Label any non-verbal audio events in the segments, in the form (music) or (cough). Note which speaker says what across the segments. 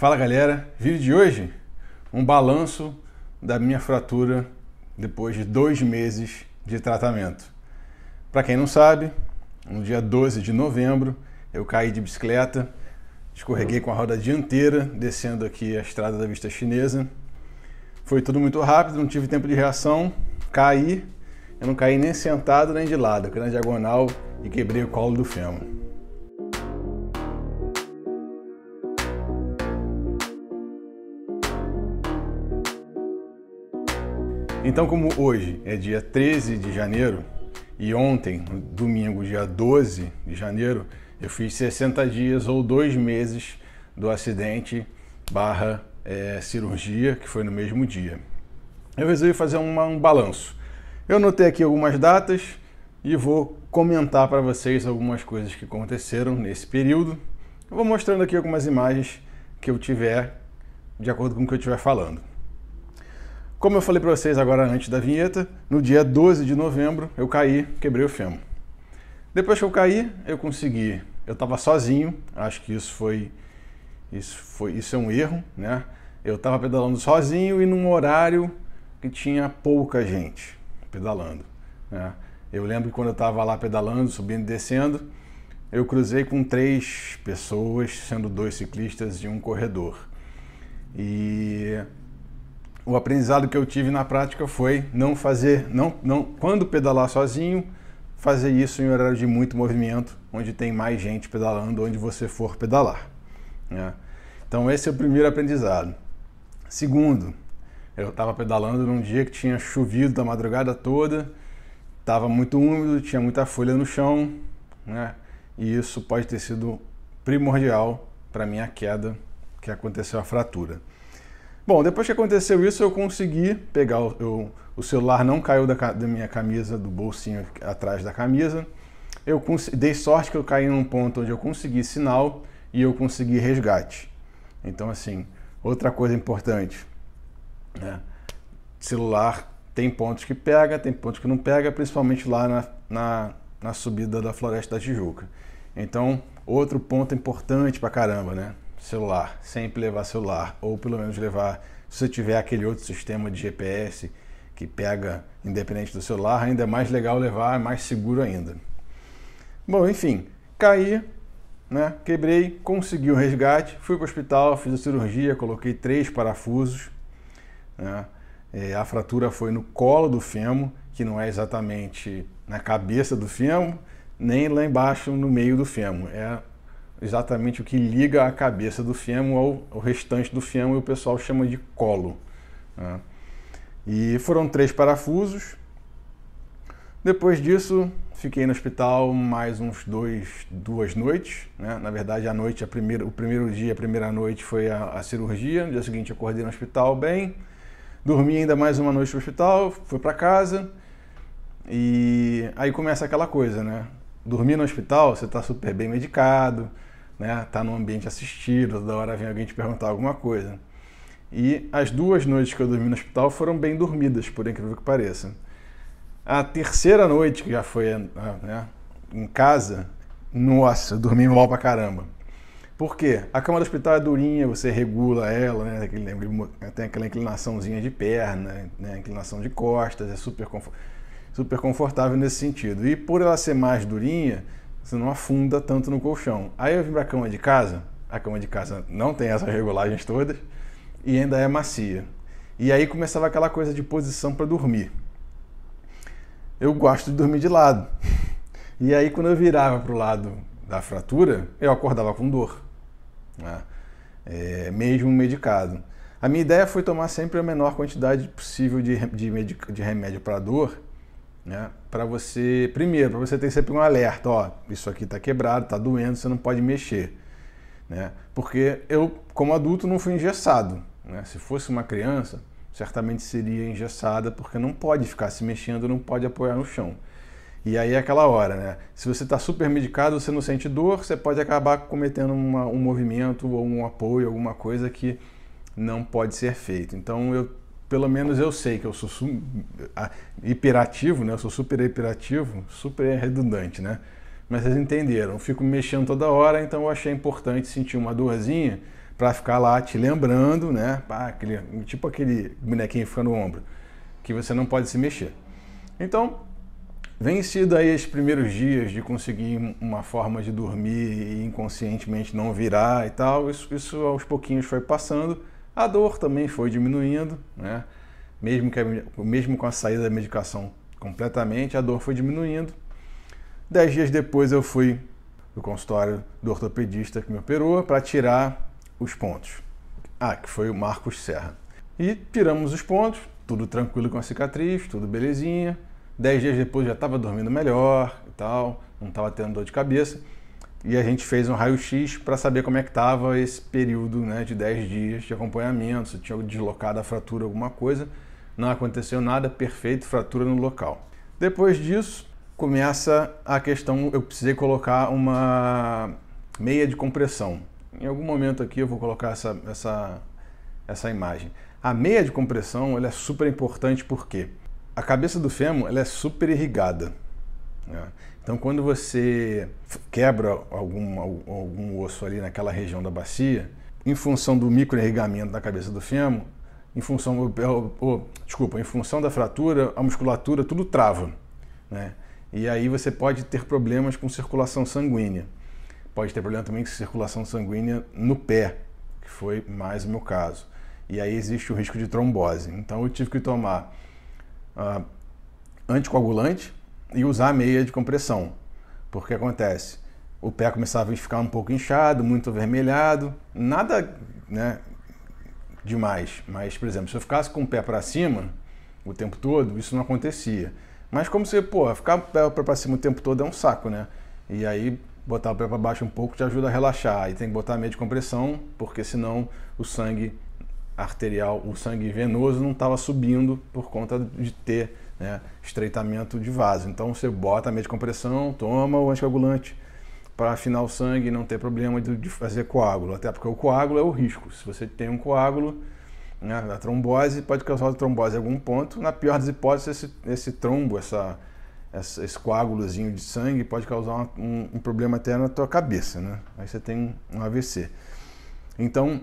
Speaker 1: Fala galera, vídeo de hoje, um balanço da minha fratura depois de dois meses de tratamento. Para quem não sabe, no dia 12 de novembro eu caí de bicicleta, escorreguei com a roda dianteira descendo aqui a estrada da Vista Chinesa. Foi tudo muito rápido, não tive tempo de reação, caí, eu não caí nem sentado nem de lado, caí na diagonal e quebrei o colo do fêmur. Então, como hoje é dia 13 de janeiro e ontem, domingo, dia 12 de janeiro, eu fiz 60 dias ou dois meses do acidente barra é, cirurgia, que foi no mesmo dia. Eu resolvi fazer uma, um balanço. Eu notei aqui algumas datas e vou comentar para vocês algumas coisas que aconteceram nesse período. Eu vou mostrando aqui algumas imagens que eu tiver de acordo com o que eu estiver falando. Como eu falei para vocês agora antes da vinheta, no dia 12 de novembro eu caí, quebrei o fêmur. Depois que eu caí, eu consegui. Eu estava sozinho, acho que isso foi isso foi isso é um erro, né? Eu estava pedalando sozinho e num horário que tinha pouca gente pedalando, né? Eu lembro que quando eu estava lá pedalando, subindo e descendo, eu cruzei com três pessoas, sendo dois ciclistas e um corredor. E o aprendizado que eu tive na prática foi não fazer, não, não, quando pedalar sozinho, fazer isso em horário de muito movimento, onde tem mais gente pedalando, onde você for pedalar. Né? Então esse é o primeiro aprendizado. Segundo, eu estava pedalando num dia que tinha chovido da madrugada toda, estava muito úmido, tinha muita folha no chão, né? e isso pode ter sido primordial para minha queda, que aconteceu a fratura. Bom, depois que aconteceu isso, eu consegui pegar o, eu, o celular, não caiu da, da, minha camisa, do bolsinho atrás da camisa. Eu dei sorte que eu caí num ponto onde eu consegui sinal e eu consegui resgate. Então, assim, outra coisa importante, né? Celular tem pontos que pega, tem pontos que não pega, principalmente lá na, na, na subida da Floresta da Tijuca. Então, outro ponto importante pra caramba, né? celular, sempre levar celular, ou pelo menos levar, se você tiver aquele outro sistema de GPS que pega independente do celular, ainda é mais legal levar, é mais seguro ainda. Bom, enfim, caí, né? Quebrei, consegui o resgate, fui para o hospital, fiz a cirurgia, coloquei três parafusos. Né? É, a fratura foi no colo do fêmur, que não é exatamente na cabeça do fêmur, nem lá embaixo no meio do fêmur, é exatamente o que liga a cabeça do fêmur ao, ao restante do fêmur e o pessoal chama de colo. Né? E foram três parafusos. Depois disso, fiquei no hospital mais uns dois, duas noites. Né? Na verdade, a noite, a primeira, o primeiro dia, a primeira noite foi a, a cirurgia. No dia seguinte, acordei no hospital bem. Dormi ainda mais uma noite no hospital, fui para casa. E aí começa aquela coisa, né? Dormir no hospital, você está super bem medicado, né, tá num ambiente assistido, da hora vem alguém te perguntar alguma coisa. E as duas noites que eu dormi no hospital foram bem dormidas, por incrível que pareça. A terceira noite, que já foi ah, né, em casa, nossa, eu dormi mal pra caramba. Por quê? A cama do hospital é durinha, você regula ela, né? tem aquela inclinaçãozinha de perna, né? inclinação de costas, é super, super confortável nesse sentido. E por ela ser mais durinha, você não afunda tanto no colchão. Aí eu vim para a cama de casa, a cama de casa não tem essas regulagens todas e ainda é macia. E aí começava aquela coisa de posição para dormir. Eu gosto de dormir de lado. (laughs) E aí quando eu virava para o lado da fratura, eu acordava com dor, né? é, mesmo medicado. A minha ideia foi tomar sempre a menor quantidade possível de, de, de remédio para dor, né? Para você, primeiro, para você ter sempre um alerta, ó, isso aqui está quebrado, está doendo, você não pode mexer, né? Porque eu, como adulto, não fui engessado, né? Se fosse uma criança, certamente seria engessada, porque não pode ficar se mexendo, não pode apoiar no chão. E aí é aquela hora, né? Se você está super medicado, você não sente dor, você pode acabar cometendo uma, um movimento ou um apoio, alguma coisa que não pode ser feito. Então eu pelo menos eu sei que eu sou hiperativo, né? Eu sou super hiperativo, super redundante, né? Mas vocês entenderam. Eu fico mexendo toda hora, então eu achei importante sentir uma dorzinha para ficar lá te lembrando, né? aquele, tipo aquele bonequinho que fica no ombro, que você não pode se mexer. Então, vencido aí esses primeiros dias de conseguir uma forma de dormir e inconscientemente não virar e tal, isso, isso aos pouquinhos foi passando a dor também foi diminuindo, né? mesmo, que mesmo com a saída da medicação completamente, a dor foi diminuindo. Dez dias depois eu fui no consultório do ortopedista que me operou para tirar os pontos. Ah, que foi o Marcos Serra. E tiramos os pontos, tudo tranquilo com a cicatriz, tudo belezinha. Dez dias depois já estava dormindo melhor e tal, não estava tendo dor de cabeça e a gente fez um raio-x para saber como é que estava esse período né, de 10 dias de acompanhamento, se tinha deslocado a fratura, alguma coisa. Não aconteceu nada, perfeito, fratura no local. Depois disso, começa a questão, eu precisei colocar uma meia de compressão. Em algum momento aqui eu vou colocar essa, essa, essa imagem. A meia de compressão ela é super importante porque a cabeça do fêmur ela é super irrigada. Né? Então, quando você quebra algum, algum osso ali naquela região da bacia, em função do microerregamento da cabeça do fêmur, em função, ou, desculpa, em função da fratura, a musculatura tudo trava, né? E aí você pode ter problemas com circulação sanguínea. Pode ter problema também com circulação sanguínea no pé, que foi mais o meu caso. E aí existe o risco de trombose. Então eu tive que tomar ah, anticoagulante, e usar meia de compressão. Porque acontece, o pé começava a ficar um pouco inchado, muito avermelhado, nada né, demais. Mas, por exemplo, se eu ficasse com o pé para cima o tempo todo, isso não acontecia. Mas como você, pô, ficar o pé para cima o tempo todo é um saco, né? E aí botar o pé para baixo um pouco te ajuda a relaxar. E tem que botar meia de compressão, porque senão o sangue arterial, o sangue venoso não estava subindo por conta de ter né? estreitamento de vaso. Então você bota a meia de compressão, toma o anticoagulante para afinar o sangue e não ter problema de, de fazer coágulo, até porque o coágulo é o risco. Se você tem um coágulo, né, a trombose pode causar trombose em algum ponto. Na pior das hipóteses, esse, esse trombo, essa, essa, esse coágulozinho de sangue pode causar uma, um, um, problema até na tua cabeça, né? Aí você tem um AVC. Então,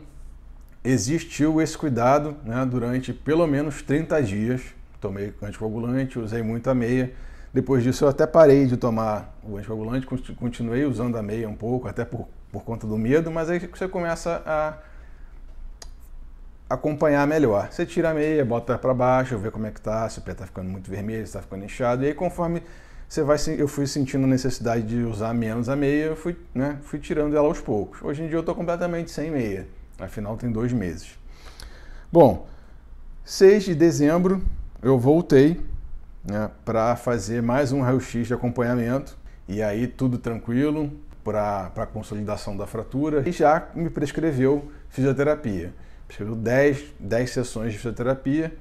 Speaker 1: existiu esse cuidado né, durante pelo menos 30 dias tomei anticoagulante, usei muito a meia. Depois disso eu até parei de tomar o anticoagulante, continuei usando a meia um pouco, até por, por conta do medo, mas aí você começa a acompanhar melhor. Você tira a meia, bota para baixo, vê como é que tá, se o pé tá ficando muito vermelho, se tá ficando inchado, e aí conforme você vai eu fui sentindo a necessidade de usar menos a meia, eu fui, né, fui tirando ela aos poucos. Hoje em dia eu estou completamente sem meia, afinal tem dois meses. Bom, 6 de dezembro eu voltei né, para fazer mais um raio-x de acompanhamento e aí tudo tranquilo para a consolidação da fratura e já me prescreveu fisioterapia. Prescreveu 10, 10 sessões de fisioterapia.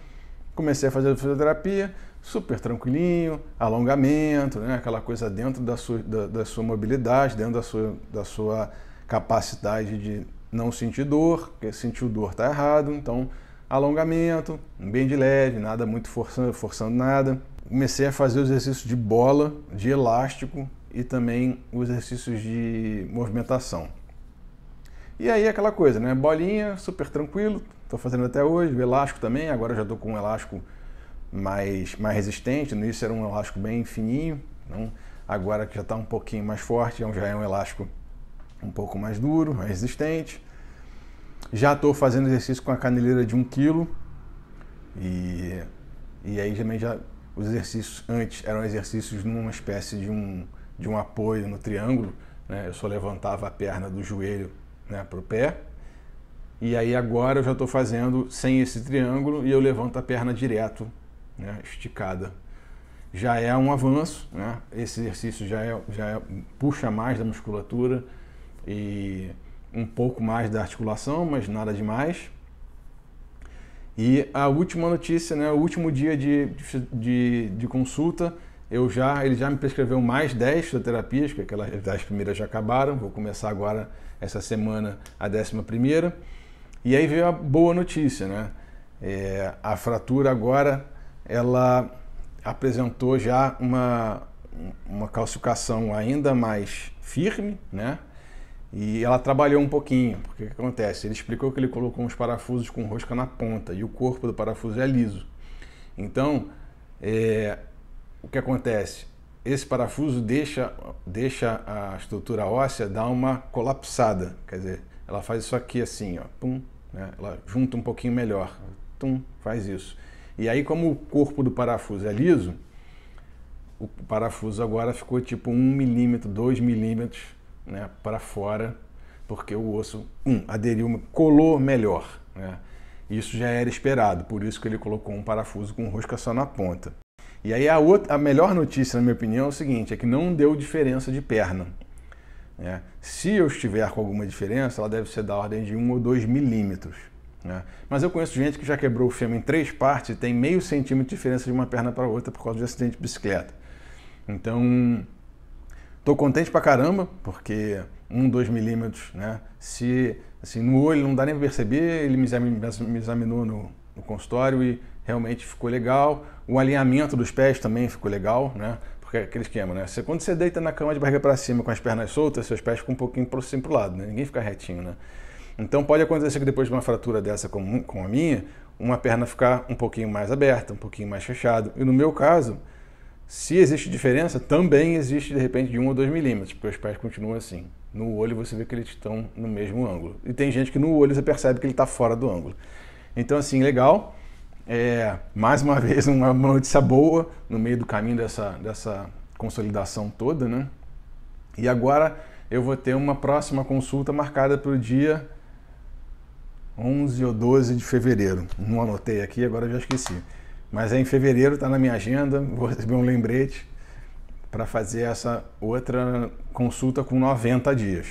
Speaker 1: Comecei a fazer fisioterapia, super tranquilinho, alongamento, né, aquela coisa dentro da sua, da, da sua mobilidade, dentro da sua, da sua capacidade de não sentir dor, porque sentir dor está errado, então alongamento, um bem de leve, nada muito forçando, forçando nada. Comecei a fazer os exercícios de bola, de elástico e também os exercícios de movimentação. E aí aquela coisa, né? Bolinha, super tranquilo, estou fazendo até hoje, o elástico também, agora já estou com um elástico mais, mais resistente, no início era um elástico bem fininho, então agora que já está um pouquinho mais forte, já é um elástico um pouco mais duro, mais resistente. Já estou fazendo exercício com a caneleira de 1 um kg e, e aí também já os exercícios antes eram exercícios numa espécie de um, de um apoio no triângulo. Né? Eu só levantava a perna do joelho né, para o pé. E aí agora eu já estou fazendo sem esse triângulo e eu levanto a perna direto, né, esticada. Já é um avanço, né? esse exercício já, é, já é, puxa mais da musculatura e um pouco mais da articulação, mas nada demais. E a última notícia, né, o último dia de, de, de consulta, eu já, ele já me prescreveu mais 10 fisioterapias, porque aquelas das primeiras já acabaram, vou começar agora essa semana a 11 primeira. E aí veio a boa notícia, né? É, a fratura agora, ela apresentou já uma, uma calcificação ainda mais firme, né? E ela trabalhou um pouquinho, porque o que acontece? Ele explicou que ele colocou uns parafusos com rosca na ponta e o corpo do parafuso é liso. Então, é, o que acontece? Esse parafuso deixa, deixa a estrutura óssea dar uma colapsada, quer dizer, ela faz isso aqui assim, ó, pum, né? ela junta um pouquinho melhor, tum, faz isso. E aí, como o corpo do parafuso é liso, o parafuso agora ficou tipo 1 milímetro, 2 milímetros né, para fora, porque o osso um, aderiu, colou melhor. Né? Isso já era esperado, por isso que ele colocou um parafuso com rosca só na ponta. E aí a, outra, a melhor notícia, na minha opinião, é o seguinte, é que não deu diferença de perna. Né? Se eu estiver com alguma diferença, ela deve ser da ordem de 1 ou 2 milímetros. Né? Mas eu conheço gente que já quebrou o fêmur em três partes e tem meio centímetro de diferença de uma perna para outra por causa de acidente de bicicleta. Então, Tô contente pra caramba, porque um, dois milímetros, né? Se, assim, no olho não dá nem pra perceber, ele me examinou no, no consultório e realmente ficou legal. O alinhamento dos pés também ficou legal, né? Porque é aquele esquema, né? Você, quando você deita na cama de barriga para cima com as pernas soltas, seus pés ficam um pouquinho para o assim, lado, né? Ninguém fica retinho, né? Então pode acontecer que depois de uma fratura dessa como, como a minha, uma perna ficar um pouquinho mais aberta, um pouquinho mais fechada. E no meu caso, se existe diferença, também existe de repente de 1 ou 2 milímetros, porque os pés continuam assim. No olho você vê que eles estão no mesmo ângulo. E tem gente que no olho você percebe que ele está fora do ângulo. Então, assim, legal. É, mais uma (laughs) vez, uma notícia boa no meio do caminho dessa, dessa consolidação toda, né? E agora eu vou ter uma próxima consulta marcada para o dia 11 ou 12 de fevereiro. Não anotei aqui, agora já esqueci. Mas é em fevereiro está na minha agenda, vou receber um lembrete para fazer essa outra consulta com 90 dias.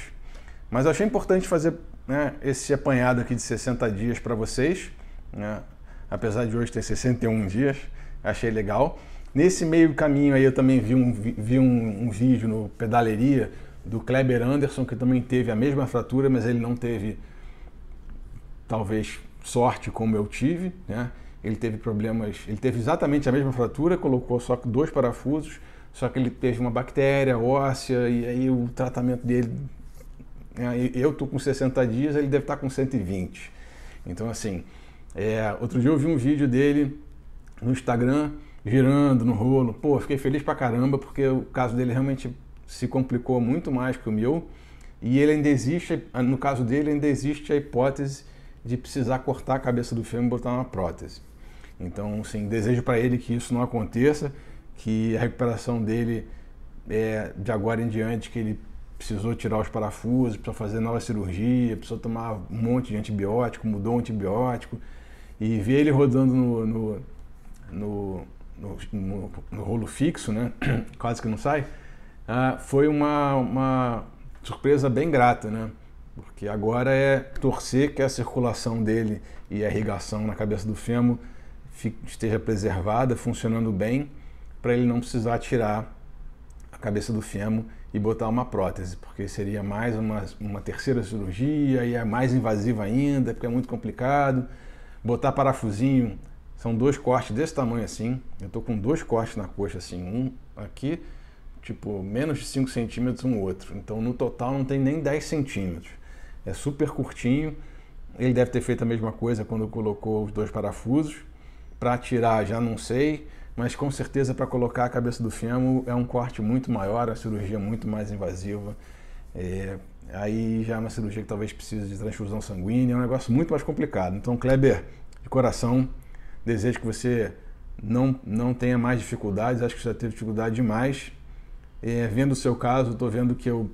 Speaker 1: Mas eu achei importante fazer né, esse apanhado aqui de 60 dias para vocês, né? apesar de hoje ter 61 dias, achei legal. Nesse meio caminho aí eu também vi um, vi um, um vídeo no Pedaleria do Kleber Anderson, que também teve a mesma fratura, mas ele não teve, talvez, sorte como eu tive, né? ele teve problemas, ele teve exatamente a mesma fratura, colocou só dois parafusos, só que ele teve uma bactéria óssea e aí o tratamento dele né, eu tô com 60 dias, ele deve estar tá com 120. Então assim, é, outro dia eu vi um vídeo dele no Instagram girando no rolo. Pô, fiquei feliz pra caramba porque o caso dele realmente se complicou muito mais que o meu. E ele ainda existe, ah, no caso dele, ainda existe a hipótese de precisar cortar a cabeça do fêmur e botar uma prótese. Então, sim, desejo para ele que isso não aconteça, que a recuperação dele é, de agora em diante, que ele precisou tirar os parafusos, precisou fazer nova cirurgia, precisou tomar um monte de antibiótico, mudou o antibiótico, e ver ele rodando no, no, no, no, no rolo fixo, né? (clears throat) quase que não sai, ah, foi uma, uma surpresa bem grata, né? porque agora é torcer que a circulação dele e a irrigação na cabeça do fêmur esteja preservada, funcionando bem, para ele não precisar tirar a cabeça do fêmur e botar uma prótese, porque seria mais uma, uma terceira cirurgia e é mais invasiva ainda, porque é muito complicado. Botar parafusinho, são dois cortes desse tamanho assim. Eu estou com dois cortes na coxa assim, um aqui, tipo, menos de 5 centímetros um outro. Então no total não tem nem 10 centímetros. É super curtinho. Ele deve ter feito a mesma coisa quando colocou os dois parafusos. Para tirar, já não sei, mas com certeza para colocar a cabeça do fêmur é um corte muito maior, a cirurgia muito mais invasiva. É, aí já é uma cirurgia que talvez precise de transfusão sanguínea, é um negócio muito mais complicado. Então, Kleber, de coração, desejo que você não, não tenha mais dificuldades, acho que você já teve dificuldade demais. É, vendo o seu caso, estou vendo que eu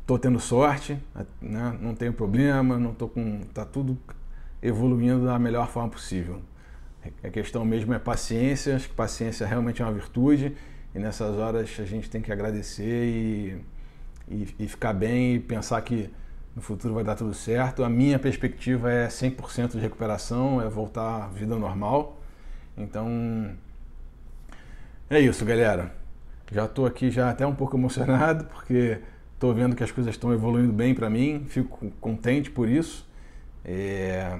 Speaker 1: estou tendo sorte, né? não tenho problema, não tô com, tá tudo evoluindo da melhor forma possível. É, a questão mesmo é paciência, acho que paciência realmente é uma virtude e nessas horas a gente tem que agradecer e, e, e ficar bem e pensar que no futuro vai dar tudo certo. A minha perspectiva é 100% de recuperação, é voltar à vida normal. Então, é isso, galera. Já estou aqui já até um pouco emocionado, porque estou vendo que as coisas estão evoluindo bem para mim, fico contente por isso. É...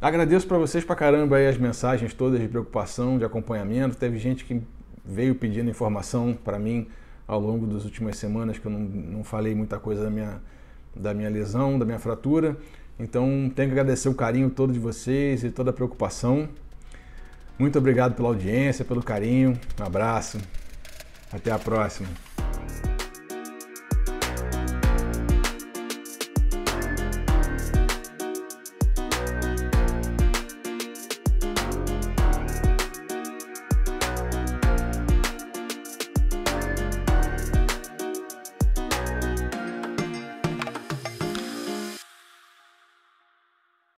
Speaker 1: Agradeço para vocês para caramba as mensagens todas de preocupação, de acompanhamento. Teve gente que veio pedindo informação para mim ao longo das últimas semanas, que eu não, não falei muita coisa da minha, da minha lesão, da minha fratura. Então, tenho que agradecer o carinho todo de vocês e toda a preocupação. Muito obrigado pela audiência, pelo carinho. Um abraço. Até a próxima.